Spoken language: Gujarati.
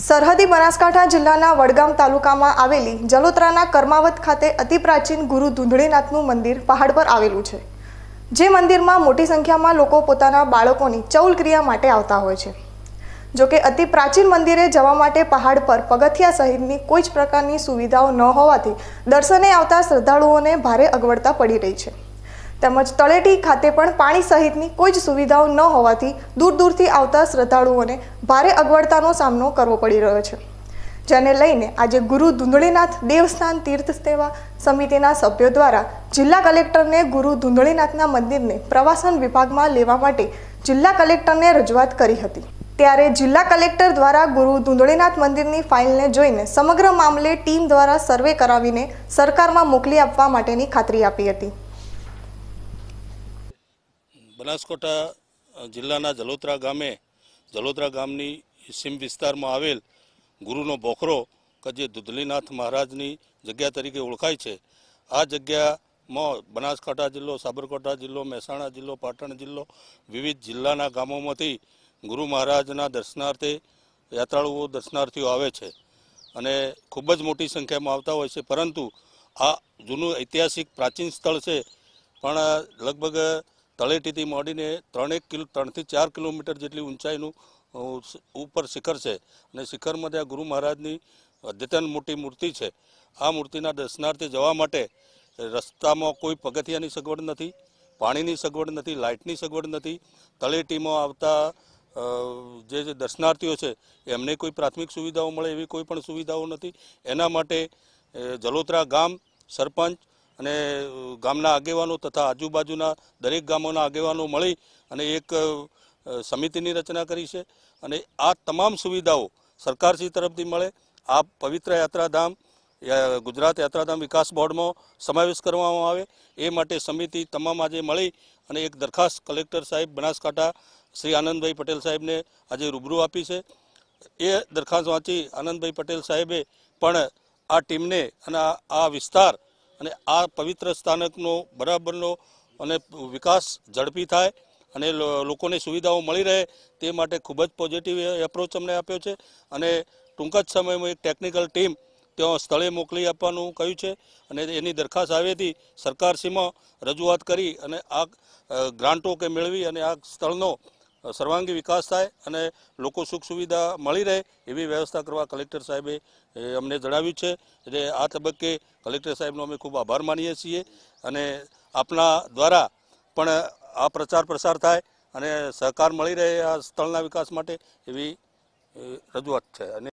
સરહદી બનાસકાંઠા જિલ્લાના વડગામ તાલુકામાં આવેલી જલોત્રાના કર્માવત ખાતે અતિ પ્રાચીન ગુરુ ધૂંધળીનાથનું મંદિર પહાડ પર આવેલું છે જે મંદિરમાં મોટી સંખ્યામાં લોકો પોતાના બાળકોની ચૌલ ક્રિયા માટે આવતા હોય છે જોકે અતિ પ્રાચીન મંદિરે જવા માટે પહાડ પર પગથિયા સહિતની કોઈ જ પ્રકારની સુવિધાઓ ન હોવાથી દર્શને આવતા શ્રદ્ધાળુઓને ભારે અગવડતા પડી રહી છે તેમજ તળેટી ખાતે પણ પાણી સહિતની કોઈ જ સુવિધાઓ ન હોવાથી દૂર દૂરથી આવતા શ્રદ્ધાળુઓને ભારે અગવડતાનો સામનો કરવો પડી રહ્યો છે જેને લઈને આજે ગુરુ ધૂંધળીનાથ દેવસ્થાન તીર્થ સેવા સમિતિના સભ્યો દ્વારા જિલ્લા કલેક્ટરને ગુરુ ધૂંધળીનાથના મંદિરને પ્રવાસન વિભાગમાં લેવા માટે જિલ્લા કલેક્ટરને રજૂઆત કરી હતી ત્યારે જિલ્લા કલેક્ટર દ્વારા ગુરુ ધૂંધળીનાથ મંદિરની ફાઇલને જોઈને સમગ્ર મામલે ટીમ દ્વારા સર્વે કરાવીને સરકારમાં મોકલી આપવા માટેની ખાતરી આપી હતી બનાસકોટા જિલ્લાના જલોત્રા ગામે જલોત્રા ગામની સીમ વિસ્તારમાં આવેલ ગુરુનો બોખરો કે જે દુધલીનાથ મહારાજની જગ્યા તરીકે ઓળખાય છે આ જગ્યામાં બનાસકાંઠા જિલ્લો સાબરકાંઠા જિલ્લો મહેસાણા જિલ્લો પાટણ જિલ્લો વિવિધ જિલ્લાના ગામોમાંથી ગુરુ મહારાજના દર્શનાર્થે યાત્રાળુઓ દર્શનાર્થીઓ આવે છે અને ખૂબ જ મોટી સંખ્યામાં આવતા હોય છે પરંતુ આ જૂનું ઐતિહાસિક પ્રાચીન સ્થળ છે પણ લગભગ તળેટીથી માંડીને ત્રણેક કિલો ત્રણથી ચાર કિલોમીટર જેટલી ઊંચાઈનું ઉપર શિખર છે અને શિખરમાં ત્યાં ગુરુ મહારાજની અદ્યતન મોટી મૂર્તિ છે આ મૂર્તિના દર્શનાર્થે જવા માટે રસ્તામાં કોઈ પગથિયાની સગવડ નથી પાણીની સગવડ નથી લાઇટની સગવડ નથી તળેટીમાં આવતા જે દર્શનાર્થીઓ છે એમને કોઈ પ્રાથમિક સુવિધાઓ મળે એવી કોઈ પણ સુવિધાઓ નથી એના માટે જલોત્રા ગામ સરપંચ અને ગામના આગેવાનો તથા આજુબાજુના દરેક ગામોના આગેવાનો મળી અને એક સમિતિની રચના કરી છે અને આ તમામ સુવિધાઓ સરકારશ્રી તરફથી મળે આ પવિત્ર યાત્રાધામ ગુજરાત યાત્રાધામ વિકાસ બોર્ડમાં સમાવેશ કરવામાં આવે એ માટે સમિતિ તમામ આજે મળી અને એક દરખાસ્ત કલેક્ટર સાહેબ બનાસકાંઠા શ્રી આનંદભાઈ પટેલ સાહેબને આજે રૂબરૂ આપી છે એ દરખાસ્ત વાંચી આનંદભાઈ પટેલ સાહેબે પણ આ ટીમને અને આ વિસ્તાર અને આ પવિત્ર સ્થાનકનો બરાબરનો અને વિકાસ ઝડપી થાય અને લોકોને સુવિધાઓ મળી રહે તે માટે ખૂબ જ પોઝિટિવ એપ્રોચ અમને આપ્યો છે અને ટૂંક જ સમયમાં એક ટેકનિકલ ટીમ ત્યાં સ્થળે મોકલી આપવાનું કહ્યું છે અને એની દરખાસ્ત આવી હતી સરકારશ્રીમાં રજૂઆત કરી અને આ ગ્રાન્ટો કે મેળવી અને આ સ્થળનો સર્વાંગી વિકાસ થાય અને લોકો સુખ સુવિધા મળી રહે એવી વ્યવસ્થા કરવા કલેક્ટર સાહેબે અમને જણાવ્યું છે એટલે આ તબક્કે કલેક્ટર સાહેબનો અમે ખૂબ આભાર માનીએ છીએ અને આપના દ્વારા પણ આ પ્રચાર પ્રસાર થાય અને સહકાર મળી રહે આ સ્થળના વિકાસ માટે એવી રજૂઆત છે અને